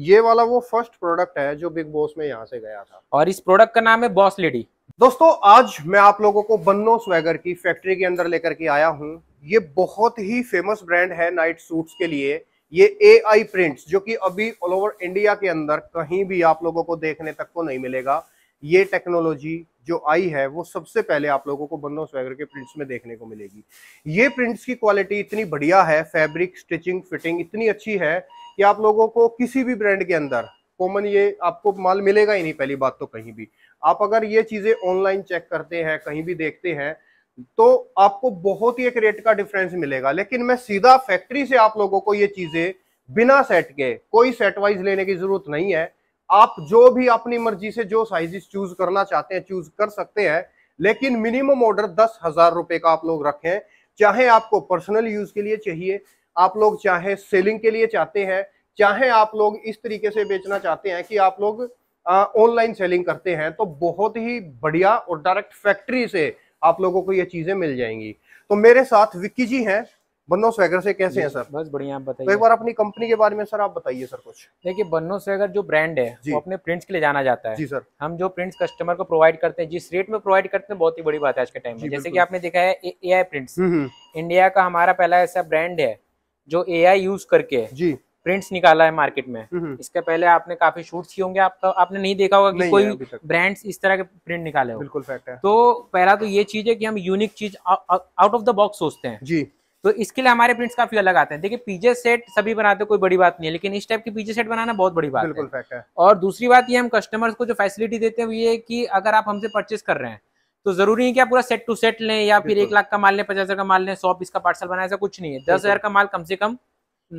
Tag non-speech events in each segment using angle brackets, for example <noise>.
ये वाला वो फर्स्ट प्रोडक्ट है जो बिग बॉस में यहाँ से गया था और इस प्रोडक्ट का नाम है बॉस लेडी दोस्तों आज मैं आप लोगों को बन्नो स्वेगर की फैक्ट्री के अंदर लेकर के आया हूँ ये बहुत ही फेमस ब्रांड है नाइट सूट्स के लिए ये ए आई प्रिंट्स जो कि अभी ऑल ओवर इंडिया के अंदर कहीं भी आप लोगों को देखने तक को तो नहीं मिलेगा ये टेक्नोलॉजी जो आई है वो सबसे पहले आप लोगों को बंदो स्वेगर के प्रिंट्स में देखने को मिलेगी ये प्रिंट्स की क्वालिटी इतनी बढ़िया है फैब्रिक स्टिचिंग फिटिंग इतनी अच्छी है कि आप लोगों को किसी भी ब्रांड के अंदर कॉमन ये आपको माल मिलेगा ही नहीं पहली बात तो कहीं भी आप अगर ये चीज़ें ऑनलाइन चेक करते हैं कहीं भी देखते हैं तो आपको बहुत ही एक रेट का डिफरेंस मिलेगा लेकिन मैं सीधा फैक्ट्री से आप लोगों को ये चीज़ें बिना सेट के कोई सेट वाइज लेने की जरूरत नहीं है आप जो भी अपनी मर्जी से जो साइजेस चूज करना चाहते हैं चूज कर सकते हैं लेकिन मिनिमम ऑर्डर दस हजार रुपए का आप लोग रखें चाहे आपको पर्सनल यूज के लिए चाहिए आप लोग चाहे सेलिंग के लिए चाहते हैं चाहे आप लोग इस तरीके से बेचना चाहते हैं कि आप लोग ऑनलाइन सेलिंग करते हैं तो बहुत ही बढ़िया और डायरेक्ट फैक्ट्री से आप लोगों को ये चीजें मिल जाएंगी तो मेरे साथ विक्की जी हैं बन्नो स्वैगर से कैसे हैं सर बस बढ़िया आप बताइए तो एक बार अपनी कंपनी के बारे में सर आप बताइए सर कुछ देखिए बन्नो स्वैगर जो ब्रांड है वो अपने प्रिंट्स के लिए जाना जाता है जी सर हम जो प्रिंट्स कस्टमर को प्रोवाइड करते हैं जिस रेट में प्रोवाइड करते हैं बहुत ही बड़ी बात है आज के टाइम में जैसे की आपने देखा है ए आई प्रिंट्स इंडिया का हमारा पहला ऐसा ब्रांड है जो ए आई यूज करके जी प्रिंट्स निकाला है मार्केट में हम्म, हम्म। इसके पहले आपने काफी शूट किए होंगे आप तो आपने नहीं देखा होगा कि कोई ब्रांड्स इस तरह के प्रिंट निकाले हो बिल्कुल फैक्ट है तो पहला तो ये चीज है कि हम यूनिक चीज आउट ऑफ द बॉक्स सोचते हैं जी तो इसके लिए हमारे प्रिंट्स काफी अलग आते हैं देखिए पीजे सेट सभी बनाते कोई बड़ी बात नहीं है लेकिन इस टाइप की पीजे सेट बनाना बहुत बड़ी बात बिल्कुल है।, है और दूसरी बात ये हम कस्टमर्स को जो फैसिलिटी देते हैं वो ये कि अगर आप हमसे परचेस कर रहे हैं तो जरूरी है कि आप पूरा सेट टू सेट लें या फिर एक लाख का माल लें पचास हजार का माल लें सौ पीस का पार्सल बनाए ऐसा कुछ नहीं है दस हजार का माल कम से कम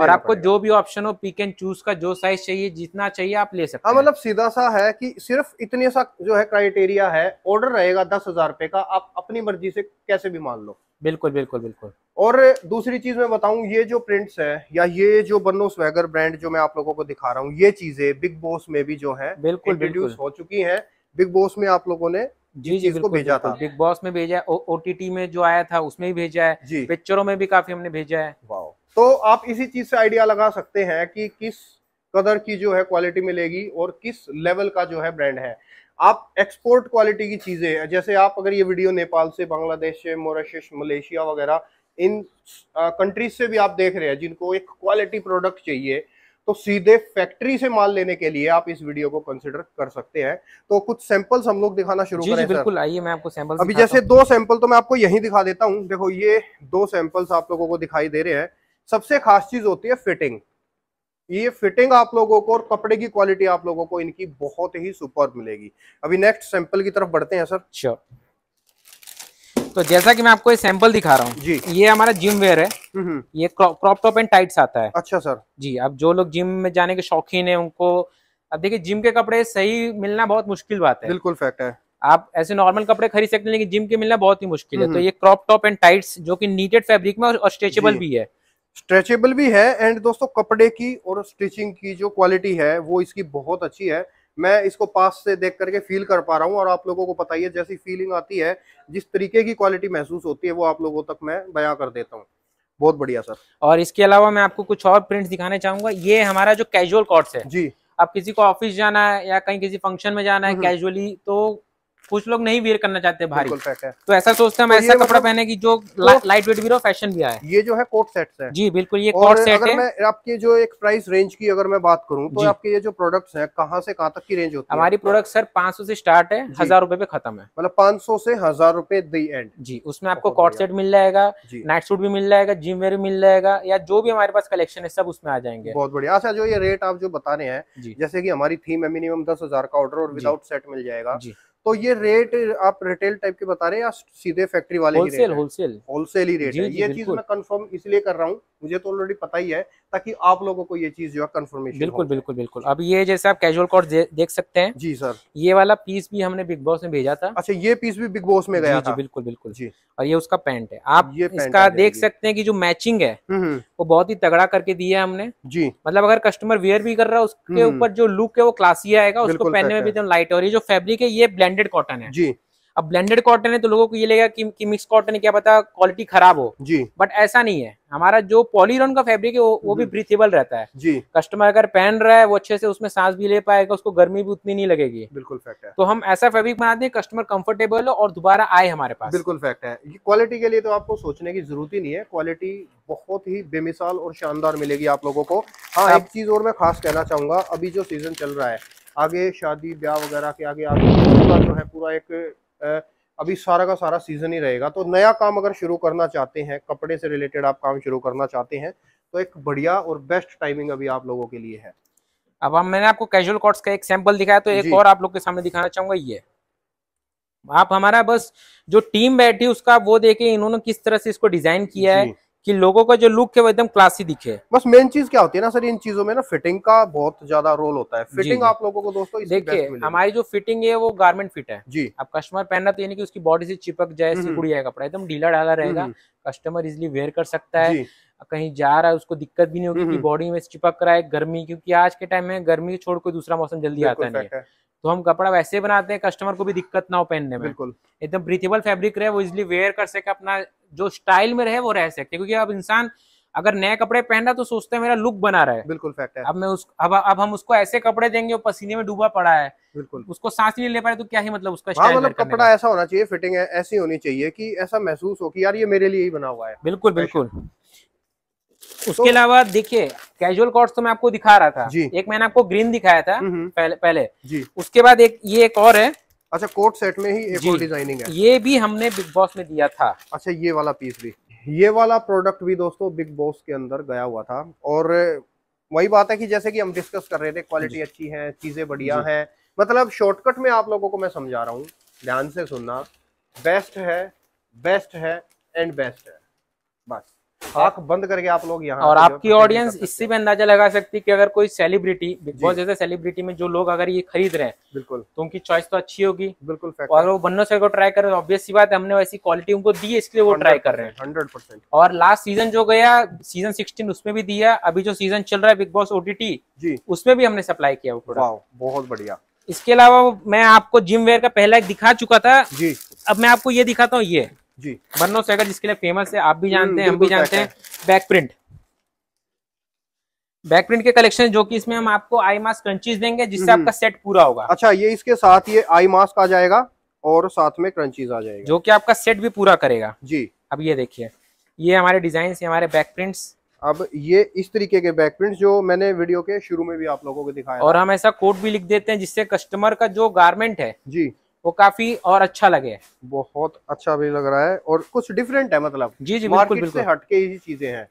और आपको जो भी ऑप्शन हो पी कैन चूज का जो साइज चाहिए जितना चाहिए आप ले सकते हाँ, हैं मतलब सीधा सा है कि सिर्फ इतने सा जो है क्राइटेरिया है ऑर्डर रहेगा दस हजार रुपए का आप अपनी मर्जी से कैसे भी मान लो बिल्कुल बिल्कुल बिल्कुल और दूसरी चीज मैं बताऊं ये जो प्रिंट्स है या ये जो बनो स्वेगर ब्रांड जो मैं आप लोगों को दिखा रहा हूँ ये चीजें बिग बॉस में भी जो है बिल्कुल इंट्रोड्यूस हो चुकी है बिग बॉस में आप लोगों ने जी जी इसको भेजा था बिग बॉस में भेजा है ओटीटी में जो आया था उसमें भी भेजा है पिक्चरों में भी काफी हमने भेजा है तो आप इसी चीज से आइडिया लगा सकते हैं कि किस कदर की जो है क्वालिटी मिलेगी और किस लेवल का जो है ब्रांड है आप एक्सपोर्ट क्वालिटी की चीज़ें जैसे आप अगर ये वीडियो नेपाल से बांग्लादेश से मॉरिशस मलेशिया वगैरह इन कंट्रीज से भी आप देख रहे हैं जिनको एक क्वालिटी प्रोडक्ट चाहिए तो सीधे फैक्ट्री से माल लेने के लिए आप इस वीडियो को कंसिडर कर सकते हैं तो कुछ सैंपल्स हम लोग दिखाना शुरू करें बिल्कुल आइए मैं आपको सैंपल अभी जैसे दो सैंपल तो मैं आपको यही दिखा देता हूँ देखो ये दो सैंपल्स आप लोगों को दिखाई दे रहे हैं सबसे खास चीज होती है फिटिंग ये फिटिंग आप लोगों को और कपड़े की क्वालिटी आप लोगों को इनकी बहुत ही सुपर मिलेगी अभी नेक्स्ट सैंपल की तरफ बढ़ते हैं सर श्योर तो जैसा कि मैं आपको ये सैंपल दिखा रहा हूँ जी ये हमारा जिम वेयर है हम्म, हम्म। ये क्रॉप टॉप एंड टाइट्स आता है अच्छा सर जी अब जो लोग जिम में जाने के शौकीन है उनको अब देखिए जिम के कपड़े सही मिलना बहुत मुश्किल बात है बिल्कुल फैक्ट है आप ऐसे नॉर्मल कपड़े खरीद सकते हैं लेकिन जिम के मिलना बहुत ही मुश्किल है हम्म, तो ये क्रॉप टॉप एंड टाइट्स जो कि नीटेड फैब्रिक में और स्ट्रेचेबल भी है स्ट्रेचेबल भी है एंड दोस्तों कपड़े की और स्टिचिंग की जो क्वालिटी है वो इसकी बहुत अच्छी है मैं इसको पास से देख करके फील कर पा रहा हूँ और आप लोगों को बताइए जैसी फीलिंग आती है जिस तरीके की क्वालिटी महसूस होती है वो आप लोगों तक मैं बयां कर देता हूँ बहुत बढ़िया सर और इसके अलावा मैं आपको कुछ और प्रिंट दिखाने चाहूंगा ये हमारा जो कैजुअल कॉट्स है जी आप किसी को ऑफिस जाना है या कहीं किसी फंक्शन में जाना है कैजुअली हम्म, हम्म। तो कुछ लोग नहीं वेयर करना चाहते भारी तो ऐसा सोचते हम तो ऐसा कपड़ा मतलब पहने की जो लाइट वेट भी रहो फैशन भी आए ये जो है कोट सेट है जी बिल्कुल ये कोट सेट है आपके जो एक प्राइस रेंज की अगर मैं बात करूँ तो आपके ये जो प्रोडक्ट है कहाँ से कहाँ तक की रेंज होती है हमारी प्रोडक्ट सर पांच से स्टार्ट है हजार पे खत्म है मतलब पांच से हजार रूपए दी एंड जी उसमें आपको कोट सेट मिल जाएगा नाइट सूट भी मिल जाएगा जिम वेयर मिल जाएगा या जो भी हमारे पास कलेक्शन है सब उसमें आ जाएंगे बहुत बढ़िया अच्छा जो ये रेट आप जो बता रहे हैं जैसे की हमारी थीम है मिनिमम दस हजार का ऑर्डर और विदाउट सेट मिल जाएगा तो ये रेट आप रिटेल टाइप के बता रहे हैं या सीधे फैक्ट्री वाले होलसेल होलसेल होलसेल ही रेट है ये चीज मैं कंफर्म इसलिए कर रहा हूँ मुझे तो ऑलरेडी पता ही है ताकि आप लोगों को ये चीज जो है कंफर्मेशन बिल्कुल बिल्कुल बिल्कुल अब ये जैसे आप कैजुअल कोट देख सकते हैं जी सर ये वाला पीस भी हमने बिग बॉस में भेजा था अच्छा ये पीस भी बिग बॉस में गया था बिल्कुल बिल्कुल जी और ये उसका पैंट है आप ये इसका देख सकते हैं कि जो मैचिंग है हम्म, हम्म। वो बहुत ही तगड़ा करके दिया है हमने जी मतलब अगर कस्टमर वेयर भी कर रहा है उसके हम्म, ऊपर जो लुक है वो क्लासी आएगा उसको पहनने में भी एकदम लाइट तो और ये जो फेब्रिक है ये ब्लैंड ब्लेंडेड कॉटन है जी अब ब्लेंडेड कॉटन है तो लोगों को ये लगेगा कि, कि मिक्स कॉटन क्या पता क्वालिटी खराब हो जी बट ऐसा नहीं है हमारा जो पॉलीरोन का फैब्रिक है वो, वो भी ब्रीथेबल रहता है जी कस्टमर अगर पहन रहा है वो अच्छे से उसमें सांस भी ले पाएगा उसको गर्मी भी उतनी नहीं लगेगी बिल्कुल फैक्ट है तो हम ऐसा फैब्रिक बनाते हैं कस्टमर कंफर्टेबल हो और दोबारा आए हमारे पास बिल्कुल फैक्ट है क्वालिटी के लिए तो आपको सोचने की जरूरत ही नहीं है क्वालिटी बहुत ही बेमिसाल और शानदार मिलेगी आप लोगों को हाँ एक चीज और मैं खास कहना चाहूंगा अभी जो सीजन चल रहा है आगे शादी ब्याह वगैरह के आगे आगे उसका जो है पूरा एक अभी सारा का सारा सीजन ही रहेगा तो नया काम अगर शुरू करना चाहते हैं कपड़े से रिलेटेड आप काम शुरू करना चाहते हैं तो एक बढ़िया और बेस्ट टाइमिंग अभी आप लोगों के लिए है अब हम मैंने आपको कैजुअल कॉट्स का एक सैंपल दिखाया तो एक और आप लोग के सामने दिखाना चाहूंगा ये आप हमारा बस जो टीम बैठी उसका वो देखे इन्होंने किस तरह से इसको डिजाइन किया है कि लोगों का जो लुक है वो एकदम क्लासी दिखे बस मेन चीज क्या होती है ना सर इन चीजों में ना फिटिंग का बहुत ज्यादा रोल होता है फिटिंग आप लोगों को दोस्तों देखिए हमारी जो फिटिंग है वो गारमेंट फिट है जी आप कस्टमर पहनना तो यानी कि उसकी बॉडी से चिपक जाए हम्म, हम्म। सिकुड़ जाए कपड़ा एकदम ढीला ढाला रहेगा कस्टमर इजिली वेयर कर सकता है कहीं जा रहा है उसको दिक्कत भी नहीं होगी बॉडी हम्म, में चिपक रहा है गर्मी क्योंकि आज के टाइम में गर्मी छोड़ कोई दूसरा मौसम जल्दी आता नहीं है तो हम कपड़ा वैसे बनाते हैं कस्टमर को भी दिक्कत ना हो पहनने में बिल्कुल एकदम ब्रीथेबल फैब्रिक रहे वो इजिली वेयर कर सके अपना जो स्टाइल में रहे वो रह सके क्योंकि अब इंसान अगर नए कपड़े पहन रहा तो सोचते हैं मेरा लुक बना रहा है बिल्कुल फैक्ट है अब मैं उस अब अब हम उसको ऐसे कपड़े देंगे वो पसीने में डूबा पड़ा है बिल्कुल उसको सांस नहीं ले पा रहे तो क्या ही मतलब उसका हाँ, मतलब कपड़ा ऐसा होना चाहिए फिटिंग है ऐसी होनी चाहिए कि ऐसा महसूस हो कि यार ये मेरे लिए ही बना हुआ है बिल्कुल बिल्कुल उसके तो- अलावा तो, देखिए कैजुअल कॉर्ड्स तो मैं आपको दिखा रहा था जी एक मैंने आपको ग्रीन दिखाया था हम्म, हम्म। पहले पहले जी उसके बाद एक ये एक और है अच्छा कोट सेट में ही एक और डिजाइनिंग है ये भी हमने बिग बॉस में दिया था अच्छा ये वाला पीस भी ये वाला प्रोडक्ट भी दोस्तों बिग बॉस के अंदर गया हुआ था और वही बात है की जैसे की हम डिस्कस कर रहे थे क्वालिटी अच्छी है चीजें बढ़िया है मतलब शॉर्टकट में आप लोगों को मैं समझा रहा हूँ ध्यान से सुनना बेस्ट है बेस्ट है एंड बेस्ट है बस आंख बंद करके आप लोग यहाँ और आपकी ऑडियंस इससे भी अंदाजा लगा सकती है कि अगर कोई सेलिब्रिटी बिग बॉस जैसे सेलिब्रिटी में जो लोग अगर ये खरीद रहे हैं बिल्कुल तो उनकी चॉइस तो अच्छी होगी बिल्कुल और वो बन्नो सर को ट्राई कर रहे हैं ऑब्वियस सी बात है हमने वैसी क्वालिटी उनको दी है इसलिए वो ट्राई कर रहे हैं हंड्रेड और लास्ट सीजन जो गया सीजन सिक्सटीन उसमें भी दिया अभी जो सीजन चल रहा है बिग बॉस ओटीटी जी उसमें भी हमने सप्लाई किया बहुत बढ़िया इसके अलावा मैं आपको जिम वेयर का पहला एक दिखा चुका था जी अब मैं आपको ये दिखाता हूँ ये जी बन्नो सेगर जिसके लिए फेमस है आप भी हम्म, जानते हैं हम भी जानते हैं बैक प्रिंट बैक प्रिंट के कलेक्शन जो कि इसमें हम आपको आई मास्क क्रंचीज देंगे जिससे आपका सेट पूरा होगा अच्छा ये इसके साथ ये आई मास्क आ जाएगा और साथ में क्रंचीज आ जाएगा जो कि आपका सेट भी पूरा करेगा जी अब ये देखिए ये हमारे डिजाइन ये हमारे बैक प्रिंट्स अब ये इस तरीके के बैक प्रिंट जो मैंने वीडियो के शुरू में भी आप लोगों को दिखाया और हम ऐसा कोड भी लिख देते हैं जिससे कस्टमर का जो गारमेंट है जी वो काफी और अच्छा लगे बहुत अच्छा भी लग रहा है और कुछ डिफरेंट है मतलब जी जी बिल्कुल बिल्कुल हटके ही चीजें हैं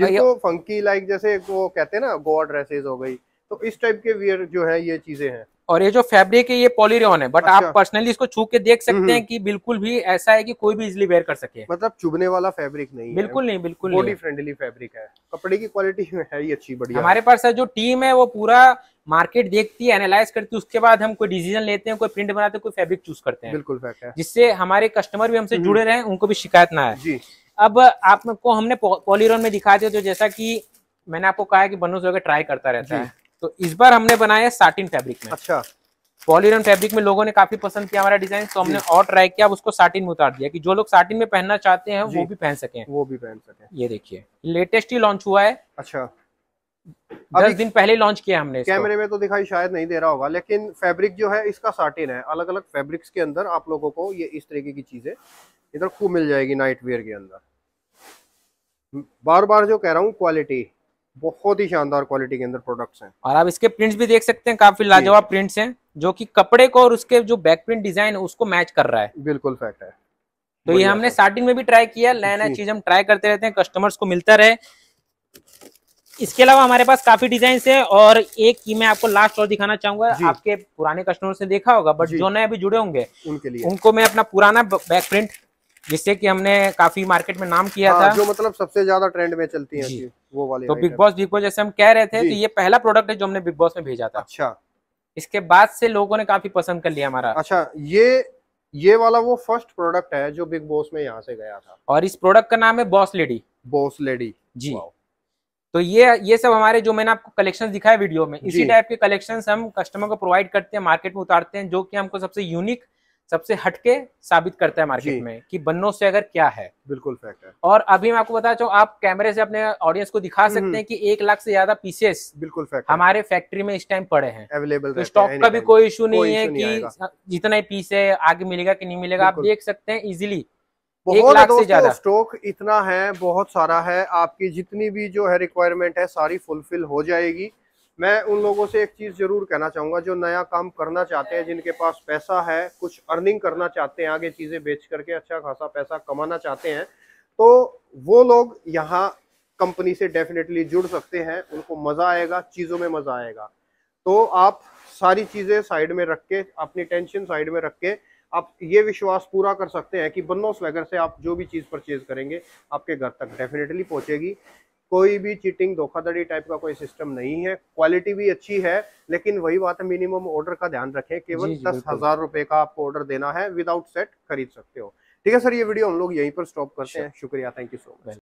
जिसको फंकी लाइक जैसे वो कहते हैं ना गोवा ड्रेसेस हो गई तो इस टाइप के वियर जो है ये चीजें हैं और ये जो फैब्रिक है ये पॉलीरियन है बट आप पर्सनली अच्छा। इसको छू के देख सकते हैं कि बिल्कुल भी ऐसा है कि कोई भी इजिली वेयर कर सके मतलब चुभने वाला फैब्रिक नहीं बिल्कुल नहीं बिल्कुल बॉडी फ्रेंडली फैब्रिक है कपड़े की क्वालिटी <laughs> है ये अच्छी बढ़िया हमारे पास जो टीम है वो पूरा मार्केट देखती है एनालाइज करती है उसके बाद हम कोई डिसीजन लेते हैं कोई प्रिंट बनाते हैं कोई फैब्रिक चूज करते हैं बिल्कुल फैक्ट है जिससे हमारे कस्टमर भी हमसे जुड़े रहे उनको भी शिकायत ना आए अब आपको हमने पॉलीरोन में दिखा दिया तो जैसा की मैंने आपको कहा है कि बनू सोगा ट्राई करता रहता है तो इस बार हमने बनाया साटिन फैब्रिक में अच्छा पॉलीरन फैब्रिक में लोगों ने काफी पसंद किया हमारा डिजाइन तो हमने और ट्राई किया उसको साटिन में उतार दिया कि जो लोग साटिन में पहनना चाहते हैं वो भी पहन सके वो भी पहन सके ये देखिए लेटेस्ट ही लॉन्च हुआ है अच्छा दस दिन पहले लॉन्च किया हमने कैमरे में तो दिखाई शायद नहीं दे रहा होगा लेकिन फैब्रिक जो है इसका साटिन है अलग अलग फैब्रिक्स के अंदर आप लोगों को ये इस तरीके की चीजें इधर खूब मिल जाएगी नाइट वेयर के अंदर बार बार जो कह रहा हूँ क्वालिटी बहुत ही शानदार क्वालिटी के अंदर प्रोडक्ट्स हैं और आप इसके प्रिंट्स भी देख सकते हैं काफी लाजवाब प्रिंट्स हैं जो कि कपड़े को और उसके जो बैक प्रिंट डिजाइन उसको मैच कर रहा है बिल्कुल फैक्ट है तो ये हमने स्टार्टिंग में भी ट्राई किया नया नया चीज हम ट्राई करते रहते हैं कस्टमर्स को मिलता रहे इसके अलावा हमारे पास काफी डिजाइन है और एक की मैं आपको लास्ट और दिखाना चाहूंगा आपके पुराने कस्टमर्स ने देखा होगा बट जो नए अभी जुड़े होंगे उनके लिए उनको मैं अपना पुराना बैक प्रिंट जिससे कि हमने काफी मार्केट में नाम किया हाँ, था जो मतलब सबसे ज्यादा ट्रेंड में चलती है वो वाले तो बिग बॉस बिग बॉस जैसे हम कह रहे थे तो ये पहला प्रोडक्ट है जो हमने बिग बॉस में भेजा था अच्छा इसके बाद से लोगों ने काफी पसंद कर लिया हमारा अच्छा ये ये वाला वो फर्स्ट प्रोडक्ट है जो बिग बॉस में यहाँ से गया था और इस प्रोडक्ट का नाम है बॉस लेडी बॉस लेडी जी तो ये ये सब हमारे जो मैंने आपको कलेक्शन दिखाया वीडियो में इसी टाइप के कलेक्शन हम कस्टमर को प्रोवाइड करते हैं मार्केट में उतारते हैं जो कि हमको सबसे यूनिक सबसे हटके साबित करता है मार्केट में कि बन्नो से अगर क्या है बिल्कुल फैक्ट है और अभी मैं आपको बता चाहूँ आप कैमरे से अपने ऑडियंस को दिखा हम्म, सकते हैं हम्म। कि एक लाख से ज्यादा पीसेस बिल्कुल फैक्ट हमारे फैक्ट्री में इस टाइम पड़े हैं अवेलेबल तो स्टॉक का भी कोई इशू नहीं है कि जितना ही पीस है आगे मिलेगा कि नहीं मिलेगा आप देख सकते हैं इजिली बहुत लाख से ज्यादा स्टॉक इतना है बहुत सारा है आपकी जितनी भी जो है रिक्वायरमेंट है सारी फुलफिल हो जाएगी मैं उन लोगों से एक चीज़ ज़रूर कहना चाहूंगा जो नया काम करना चाहते हैं जिनके पास पैसा है कुछ अर्निंग करना चाहते हैं आगे चीज़ें बेच करके अच्छा खासा पैसा कमाना चाहते हैं तो वो लोग यहाँ कंपनी से डेफिनेटली जुड़ सकते हैं उनको मज़ा आएगा चीज़ों में मज़ा आएगा तो आप सारी चीज़ें साइड में रख के अपनी टेंशन साइड में रख के आप ये विश्वास पूरा कर सकते हैं कि बन्नो स्वैगर से आप जो भी चीज़ परचेज करेंगे आपके घर तक डेफिनेटली पहुंचेगी कोई भी चीटिंग धोखाधड़ी टाइप का कोई सिस्टम नहीं है क्वालिटी भी अच्छी है लेकिन वही बात है मिनिमम ऑर्डर का ध्यान रखें केवल दस हजार रुपए का आपको ऑर्डर देना है विदाउट सेट खरीद सकते हो ठीक है सर ये वीडियो हम लोग यहीं पर स्टॉप करते हैं शुक्रिया थैंक यू सो मच